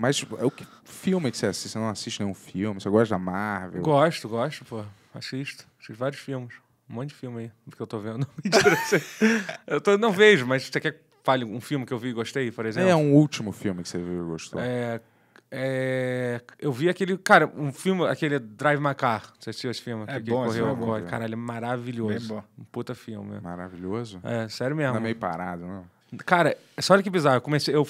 Mas tipo, é o que filme que você assiste? Você não assiste nenhum filme? Você gosta da Marvel? Gosto, gosto, pô. Assisto. Assisto vários filmes. Um monte de filme aí que eu tô vendo. Mentira, eu tô, não vejo, mas você quer que fale um filme que eu vi e gostei, por é exemplo? É, um último filme que você viu e gostou. É, é, eu vi aquele, cara, um filme, aquele Drive My Car. Você assistiu esse filme? É que bom, correu é bom, Caralho, é maravilhoso. Bem bom. Um puta filme. Maravilhoso? É, sério é mesmo. Tá meio parado, não? Cara, só olha que bizarro. Eu comecei. Eu,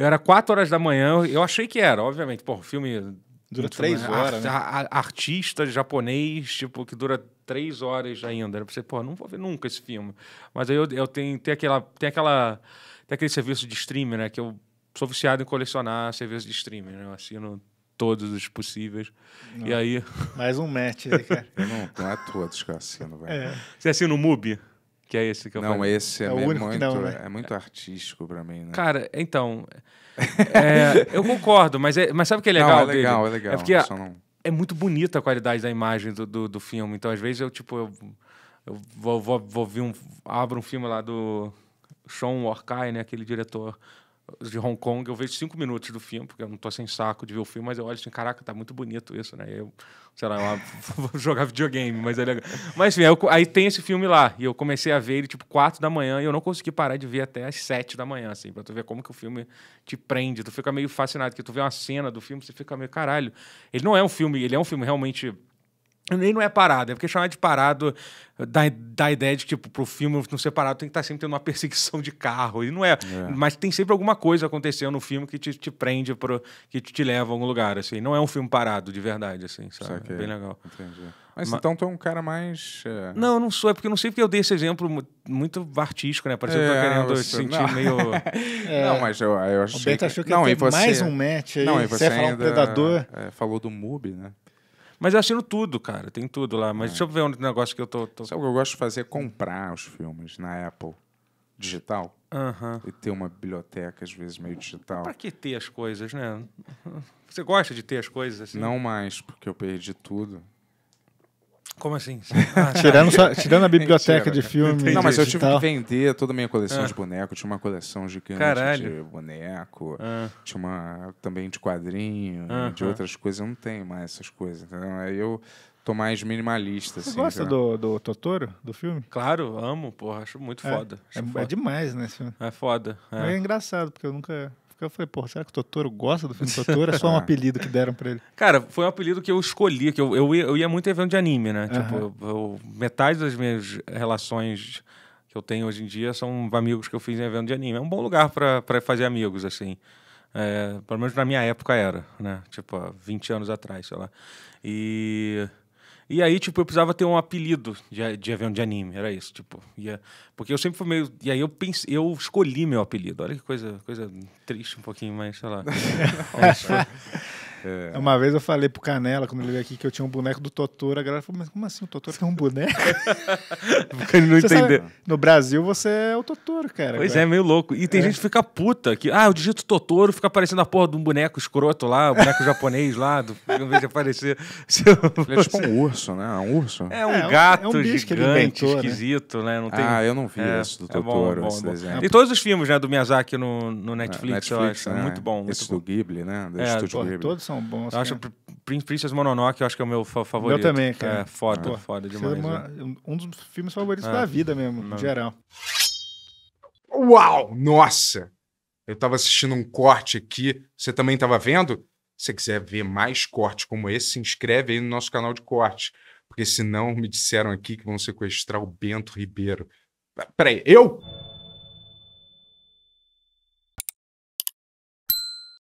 eu era 4 horas da manhã, eu achei que era, obviamente. Pô, filme. Dura três né? horas. Art, né? artista japonês, tipo, que dura três horas ainda. Eu pensei, pô, não vou ver nunca esse filme. Mas aí eu, eu tenho, tenho, aquela, tem aquela. Tem aquele serviço de streaming, né? Que eu sou viciado em colecionar serviços de streaming, né? Eu assino todos os possíveis. Não. E aí. Mais um match aí, cara. eu não, não é todos que eu assino, velho. É. Você assina o Mubi? Que é esse que eu Não, falei. esse é, é, muito, não, né? é muito artístico para mim, né? Cara, então. é, eu concordo, mas, é, mas sabe o que é legal? Não, é legal, dele? é legal. É porque não... é muito bonita a qualidade da imagem do, do, do, filme. Então, às vezes, eu, tipo, eu, eu vou, vou, vou ver um. abro um filme lá do Sean Orkai, né? Aquele diretor de Hong Kong, eu vejo cinco minutos do filme, porque eu não tô sem saco de ver o filme, mas eu olho assim, caraca, tá muito bonito isso, né? Eu, sei lá, eu vou jogar videogame, mas é legal. Mas enfim, aí, eu, aí, tem esse filme lá, e eu comecei a ver ele tipo quatro da manhã, e eu não consegui parar de ver até as sete da manhã, assim, pra tu ver como que o filme te prende. Tu fica meio fascinado, que tu vê uma cena do filme, você fica meio, caralho. Ele não é um filme, ele é um filme realmente nem não é parado, é porque chamar de parado dá, dá a ideia de que tipo, pro filme não ser parado tem que estar tá sempre tendo uma perseguição de carro. E não é. é. Mas tem sempre alguma coisa acontecendo no filme que te, te prende, pro, que te, te, leva a algum lugar, assim. Não é um filme parado de verdade, assim, sabe? É bem legal. Entendi. Mas, Mas, então tu é um cara mais. É... Não, não sou, é porque não sei porque eu dei esse exemplo muito artístico, né? Parece é, que eu tô é, querendo você... sentir não. meio. É. Não, mas eu, eu achei. O Beto achou que, que... não, você... mais um match aí. Não, e você, você ainda... falou um predador. É, falou do Mubi, né? Mas eu assino tudo, cara. Tem tudo lá. Mas é. deixa eu ver um negócio que eu tô, tô... Sabe o que eu gosto de fazer? Comprar os filmes na Apple digital. Uhum. E ter uma biblioteca, às vezes, meio digital. Pra que ter as coisas, né? Você gosta de ter as coisas assim? Não mais, porque eu perdi tudo. Como assim? Ah, tá. tirando, só, tirando a biblioteca de filmes. Não, mas eu tive que vender toda a minha coleção ah. de boneco. tinha uma coleção gigante Caralho. de boneco. Ah. Tinha uma também de quadrinho, ah, de outras coisas. Eu não tenho mais essas coisas, entendeu? Aí eu tô mais minimalista. Você assim, gosta do, do Totoro, do filme? Claro, amo, porra. Acho muito é, foda. Acho é, é foda. é, demais, né? É foda. É. é engraçado, porque eu nunca porque eu falei, pô, será que o Totoro gosta do filme Totoro? É só um apelido que deram pra ele? Cara, foi um apelido que eu escolhi, que eu, eu, ia, eu ia muito evento de anime, né? Uhum. Tipo, eu, metade das minhas relações que eu tenho hoje em dia são amigos que eu fiz em evento de anime. É um bom lugar para fazer amigos, assim. É, pelo menos na minha época era, né? Tipo, 20 anos atrás, sei lá. E e aí, tipo, eu precisava ter um apelido de, de avião de anime, era isso, tipo. Ia, é, porque eu sempre fui meio. E aí eu pensei, eu escolhi meu apelido. Olha que coisa, coisa triste um pouquinho, mas sei lá. É. Uma vez eu falei pro Canela, quando ele veio aqui, que eu tinha um boneco do Totoro. A galera falou, mas como assim? O Totoro tem um boneco? Porque ele não você entendeu. Sabe, no Brasil, você é o Totoro, cara. Pois cara. é, meio louco. E tem é. gente que fica puta, que, ah, eu digito Totoro, fica aparecendo a porra de um boneco escroto lá, um boneco japonês lá, do, em vez de aparecer... Ele é tipo um urso, né? Um urso. É um é, gato um, é um é gigante, inventou, né? esquisito, né? Não tem... Ah, eu não vi é, isso do Totoro, é bom, esse desenho. E todos os filmes, né, do Miyazaki no, no Netflix, é, Netflix eu acho. É né? Muito bom, muito Esse do Ghibli, né? Do Estúdio Todos são bons. Eu acho Princess Mononoke, eu acho que é o meu favorito. Eu também, cara. É, foda, foda demais. É uma, né? Um dos filmes favoritos é. da vida mesmo, em geral. Uau! Nossa! Eu tava assistindo um corte aqui. Você também tava vendo? Se você quiser ver mais cortes como esse, se inscreve aí no nosso canal de cortes. Porque senão me disseram aqui que vão sequestrar o Bento Ribeiro. Peraí, eu?